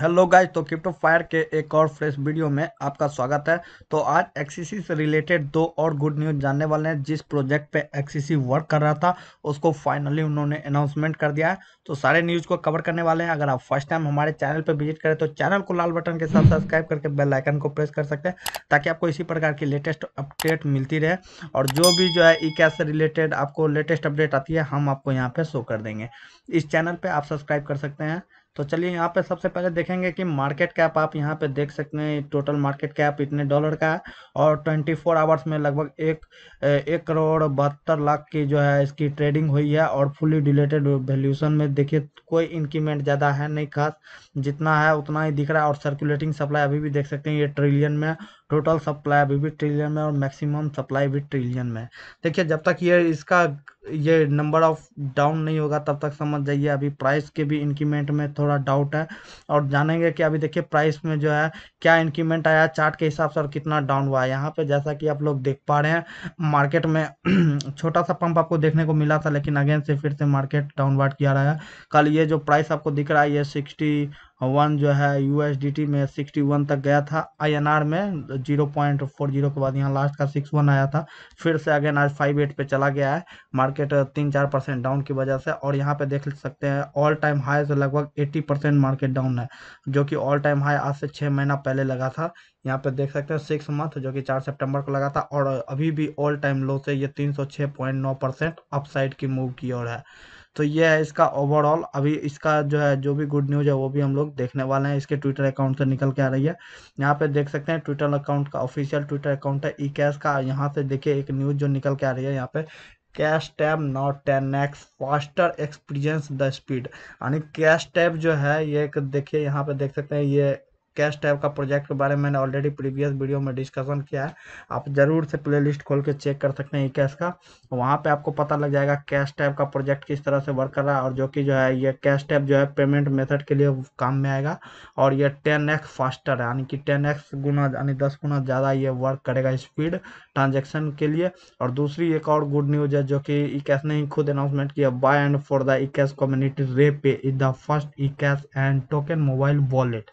hello guys तो crypto fire के एक और फ्रेश वीडियो में आपका स्वागत है तो आज एक्सीसी से रिलेटेड दो और गुड न्यूज़ जानने वाले हैं जिस प्रोजेक्ट पे एक्सीसी वर्क कर रहा था उसको फाइनली उन्होंने अनाउंसमेंट कर दिया है तो सारे न्यूज़ को कवर करने वाले हैं अगर आप फर्स्ट टाइम हमारे चैनल पर विजिट करें तो चैनल को लाल बटन के साथ सब्सक्राइब करके बेलाइकन को प्रेस कर सकते हैं ताकि आपको इसी प्रकार की लेटेस्ट अपडेट मिलती रहे और जो भी जो है ई e कैश से रिलेटेड आपको लेटेस्ट अपडेट आती है हम आपको यहाँ पर शो कर देंगे इस चैनल पर आप सब्सक्राइब कर सकते हैं तो चलिए यहाँ पे सबसे पहले देखेंगे कि मार्केट कैप आप यहाँ पे देख सकते हैं टोटल मार्केट कैप इतने डॉलर का है और 24 फोर आवर्स में लगभग एक एक करोड़ बहत्तर लाख की जो है इसकी ट्रेडिंग हुई है और फुली डिलेटेड वैल्यूशन में देखिए कोई इंक्रीमेंट ज़्यादा है नहीं खास जितना है उतना ही दिख रहा है और सर्कुलेटिंग सप्लाई अभी भी देख सकते हैं ये ट्रिलियन में टोटल सप्लाई अभी भी ट्रिलियन में और मैक्सिमम सप्लाई भी ट्रिलियन में देखिए जब तक ये इसका ये नंबर ऑफ डाउन नहीं होगा तब तक समझ जाइए अभी प्राइस के भी इंक्रीमेंट में थोड़ा डाउट है और जानेंगे कि अभी देखिए प्राइस में जो है क्या इंक्रीमेंट आया चार्ट के हिसाब से और कितना डाउन हुआ है यहाँ पे जैसा कि आप लोग देख पा रहे हैं मार्केट में छोटा सा पंप आपको देखने को मिला था लेकिन अगेन से फिर से मार्केट डाउनवर्ड किया रहा है कल ये जो प्राइस आपको दिख रहा है ये सिक्सटी वन जो है यूएसडीटी में सिक्सटी वन तक गया था आईएनआर में जीरो पॉइंट फोर जीरो के बाद यहाँ लास्ट का सिक्स वन आया था फिर से अगेन आज फाइव एट पे चला गया है मार्केट तीन चार परसेंट डाउन की वजह से और यहाँ पे देख सकते हैं ऑल टाइम हाई से लगभग एट्टी परसेंट मार्केट डाउन है जो कि ऑल टाइम हाई आज से छः महीना पहले लगा था यहाँ पर देख सकते हैं सिक्स मंथ जो कि चार सितंबर को लगा था और अभी भी ऑल टाइम लो से ये तीन सौ छः पॉइंट नौ परसेंट अपसाइड की मूव की ओर है तो ये है इसका ओवरऑल अभी इसका जो है जो भी गुड न्यूज है वो भी हम लोग देखने वाले हैं इसके ट्विटर अकाउंट से निकल के आ रही है यहाँ पे देख सकते हैं ट्विटर अकाउंट का ऑफिशियल ट्विटर अकाउंट है ई कैश का यहाँ से देखिए एक न्यूज जो निकल के आ रही है यहाँ पे cash tab not ten x faster experience the speed यानी कैश टैब जो है ये देखिए यहाँ पे देख सकते हैं ये कैश टाइप का प्रोजेक्ट के बारे में मैंने ऑलरेडी प्रीवियस वीडियो में डिस्कशन किया है आप जरूर से प्लेलिस्ट खोल के चेक कर सकते हैं ई कैश का वहाँ पे आपको पता लग जाएगा कैश टाइप का प्रोजेक्ट किस तरह से वर्क कर रहा है और जो कि जो है ये कैश टाइप जो है पेमेंट मेथड के लिए काम में आएगा और ये टेन एक्स फास्टर है यानी कि टेन एक्स गुना यानी दस गुना ज़्यादा ये वर्क करेगा स्पीड ट्रांजेक्शन के लिए और दूसरी एक और गुड न्यूज़ है जो कि ई कैश ने ही खुद अनाउंसमेंट किया by and for the e cash community Ray Pay is the first e cash and token mobile wallet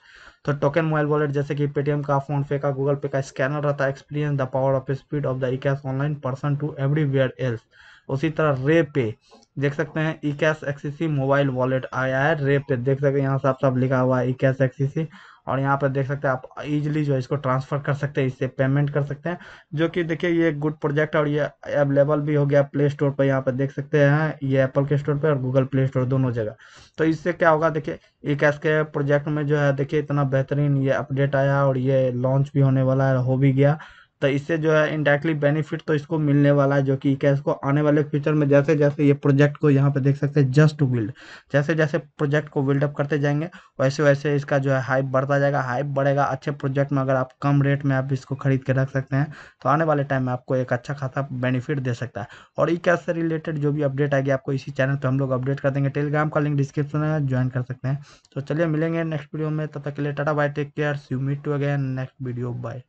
तो टोकन मोबाइल वॉलेट जैसे कि पेटीएम का फोन पे का गूगल पे का स्कैनर रहता है experience the power of speed of the e cash online person to everywhere else उसी तरह रे पे देख सकते हैं e cash XEC mobile wallet आया है रे पे देख सकते हैं यहाँ साफ साफ लिखा हुआ है ई कैश एक्सीसी और यहाँ पर देख सकते हैं आप इजीली जो है इसको ट्रांसफ़र कर सकते हैं इससे पेमेंट कर सकते हैं जो कि देखिए ये गुड प्रोजेक्ट और ये अवेलेबल भी हो गया प्ले स्टोर पर यहाँ पर देख सकते हैं ये एप्पल के स्टोर पर और गूगल प्ले स्टोर दोनों जगह तो इससे क्या होगा देखिए ई कैश के प्रोजेक्ट में जो है देखिए इतना बेहतरीन ये अपडेट आया और ये लॉन्च भी होने वाला है हो भी गया तो इससे जो है इंडायरेक्टली बेनिफिट तो इसको मिलने वाला है जो कि कैश को आने वाले फ्यूचर में जैसे जैसे ये प्रोजेक्ट को यहाँ पे देख सकते हैं जस्ट टू बिल्ड जैसे जैसे प्रोजेक्ट को बिल्डअप करते जाएंगे वैसे वैसे इसका जो है हाइप बढ़ता जाएगा हाइप बढ़ेगा अच्छे प्रोजेक्ट में अगर आप कम रेट में आप इसको खरीद के रख सकते हैं तो आने वाले टाइम में आपको एक अच्छा खासा बेनिफिट दे सकता है और ई कैश से रिलेटेड जो भी अपडेट आएगी आपको इसी चैनल पर हम लोग अपडेट कर देंगे टेलीग्राम का लिंक डिस्क्रिप्शन में ज्वाइन कर सकते हैं तो चलिए मिलेंगे नेक्स्ट वीडियो में तब तक के लिए tata bye take care see meet to again next video bye